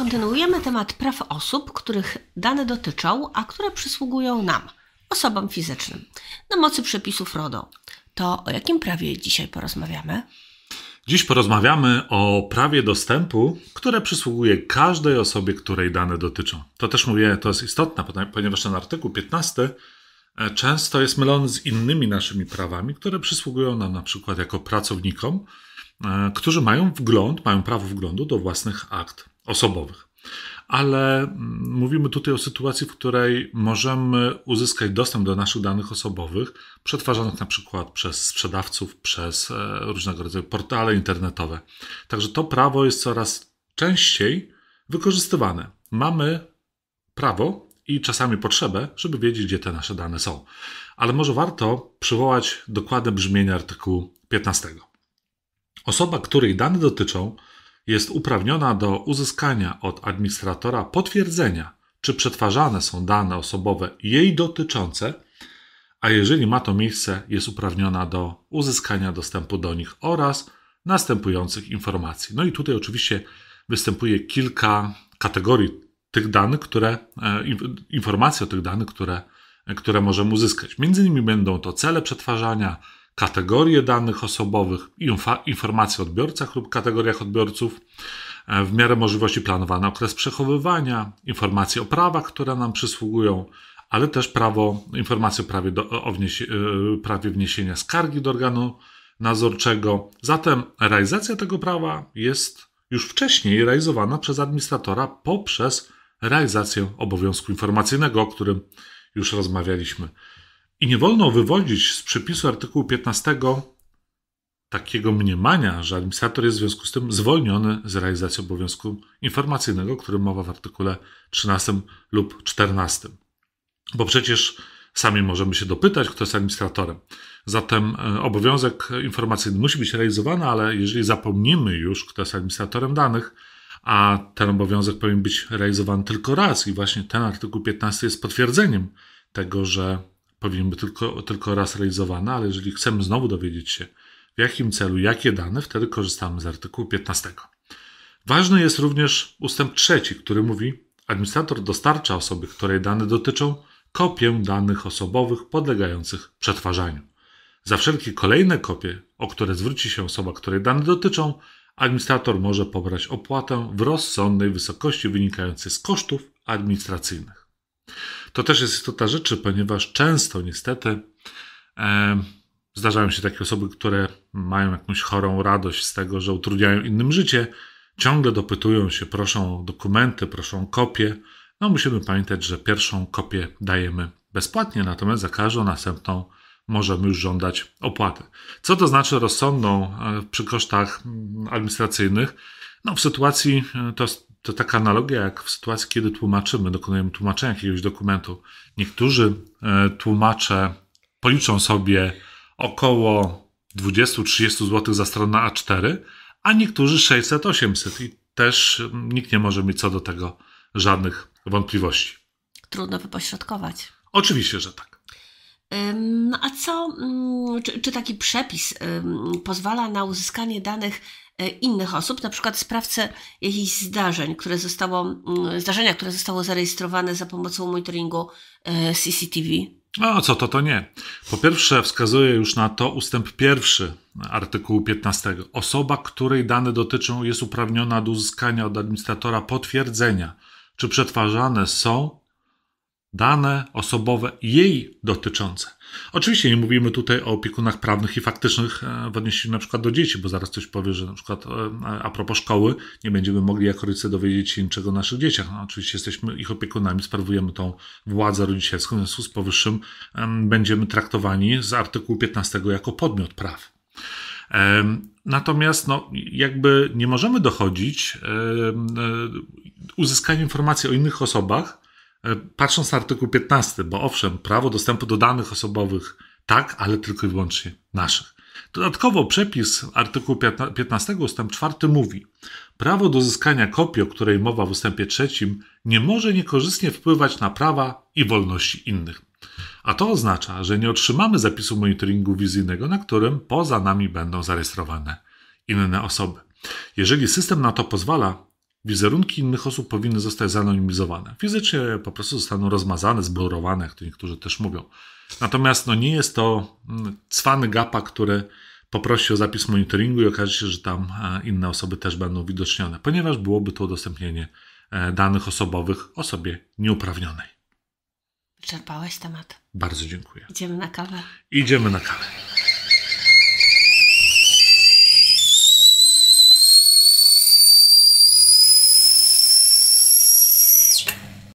kontynuujemy temat praw osób, których dane dotyczą, a które przysługują nam, osobom fizycznym, na mocy przepisów RODO. To o jakim prawie dzisiaj porozmawiamy? Dziś porozmawiamy o prawie dostępu, które przysługuje każdej osobie, której dane dotyczą. To też mówię, to jest istotne, ponieważ ten artykuł 15 e, często jest mylony z innymi naszymi prawami, które przysługują nam na przykład jako pracownikom, e, którzy mają wgląd, mają prawo wglądu do własnych akt osobowych. Ale mm, mówimy tutaj o sytuacji, w której możemy uzyskać dostęp do naszych danych osobowych, przetwarzanych na przykład przez sprzedawców, przez e, różnego rodzaju portale internetowe. Także to prawo jest coraz częściej wykorzystywane. Mamy prawo i czasami potrzebę, żeby wiedzieć, gdzie te nasze dane są. Ale może warto przywołać dokładne brzmienie artykułu 15. Osoba, której dane dotyczą, jest uprawniona do uzyskania od administratora potwierdzenia, czy przetwarzane są dane osobowe jej dotyczące, a jeżeli ma to miejsce, jest uprawniona do uzyskania dostępu do nich oraz następujących informacji. No i tutaj oczywiście występuje kilka kategorii tych danych, które, e, informacji o tych danych, które, e, które możemy uzyskać. Między innymi będą to cele przetwarzania, kategorie danych osobowych, informacje o odbiorcach lub kategoriach odbiorców, e, w miarę możliwości planowany okres przechowywania, informacje o prawach, które nam przysługują, ale też prawo, informacje o prawie, do, o wniesie, e, prawie wniesienia skargi do organu nadzorczego. Zatem realizacja tego prawa jest już wcześniej realizowana przez administratora poprzez realizację obowiązku informacyjnego, o którym już rozmawialiśmy. I nie wolno wywodzić z przepisu artykułu 15 takiego mniemania, że administrator jest w związku z tym zwolniony z realizacji obowiązku informacyjnego, który którym mowa w artykule 13 lub 14. Bo przecież sami możemy się dopytać, kto jest administratorem. Zatem e, obowiązek informacyjny musi być realizowany, ale jeżeli zapomnimy już, kto jest administratorem danych, a ten obowiązek powinien być realizowany tylko raz, i właśnie ten artykuł 15 jest potwierdzeniem tego, że pewnie by tylko, tylko raz realizowana, ale jeżeli chcemy znowu dowiedzieć się, w jakim celu, jakie dane, wtedy korzystamy z artykułu 15. Ważny jest również ustęp trzeci, który mówi, administrator dostarcza osoby, której dane dotyczą, kopię danych osobowych podlegających przetwarzaniu. Za wszelkie kolejne kopie, o które zwróci się osoba, której dane dotyczą, administrator może pobrać opłatę w rozsądnej wysokości wynikającej z kosztów administracyjnych. To też jest istota rzeczy, ponieważ często niestety e, zdarzają się takie osoby, które mają jakąś chorą radość z tego, że utrudniają innym życie, ciągle dopytują się, proszą o dokumenty, proszą o kopie. No musimy pamiętać, że pierwszą kopię dajemy bezpłatnie, natomiast za każdą następną możemy już żądać opłaty. Co to znaczy rozsądną e, przy kosztach mm, administracyjnych? No, w sytuacji e, to to taka analogia jak w sytuacji, kiedy tłumaczymy, dokonujemy tłumaczenia jakiegoś dokumentu. Niektórzy e, tłumacze policzą sobie około 20-30 zł za stronę A4, a niektórzy 600-800 i też nikt nie może mieć co do tego żadnych wątpliwości. Trudno wypośrodkować. Oczywiście, że tak. No a co, mm, czy, czy taki przepis pozwala na uzyskanie danych E, innych osób, na przykład sprawcę jakichś zdarzeń, które zostało, zdarzenia, które zostało zarejestrowane za pomocą monitoringu e, CCTV. A co to, to nie. Po pierwsze wskazuje już na to ustęp pierwszy artykułu 15. Osoba, której dane dotyczą, jest uprawniona do uzyskania od administratora potwierdzenia, czy przetwarzane są dane osobowe jej dotyczące. Oczywiście nie mówimy tutaj o opiekunach prawnych i faktycznych e, w odniesieniu na przykład do dzieci, bo zaraz ktoś powie, że na przykład e, a propos szkoły nie będziemy mogli jako rodzice dowiedzieć się niczego o naszych dzieciach. No, oczywiście jesteśmy ich opiekunami, sprawujemy tą władzę rodzicielską, w związku z powyższym będziemy traktowani z artykułu 15 jako podmiot praw. Natomiast no, jakby nie możemy dochodzić e, uzyskania informacji o innych osobach, E, patrząc na artykuł 15, bo owszem, prawo dostępu do danych osobowych tak, ale tylko i wyłącznie naszych. Dodatkowo przepis artykułu 15 ust. 4 mówi: Prawo do uzyskania kopii, o której mowa w ustępie 3, nie może niekorzystnie wpływać na prawa i wolności innych. A to oznacza, że nie otrzymamy zapisu monitoringu wizyjnego, na którym poza nami będą zarejestrowane inne osoby. Jeżeli system na to pozwala, Wizerunki innych osób powinny zostać zanonimizowane. Fizycznie po prostu zostaną rozmazane, zblurowane, jak to niektórzy też mówią. Natomiast no, nie jest to mm, cwany gapa, który poprosi o zapis monitoringu i okaże się, że tam e, inne osoby też będą widocznione, ponieważ byłoby to udostępnienie e, danych osobowych osobie nieuprawnionej. Wyczerpałeś temat. Bardzo dziękuję. Idziemy na kawę. Idziemy na kawę.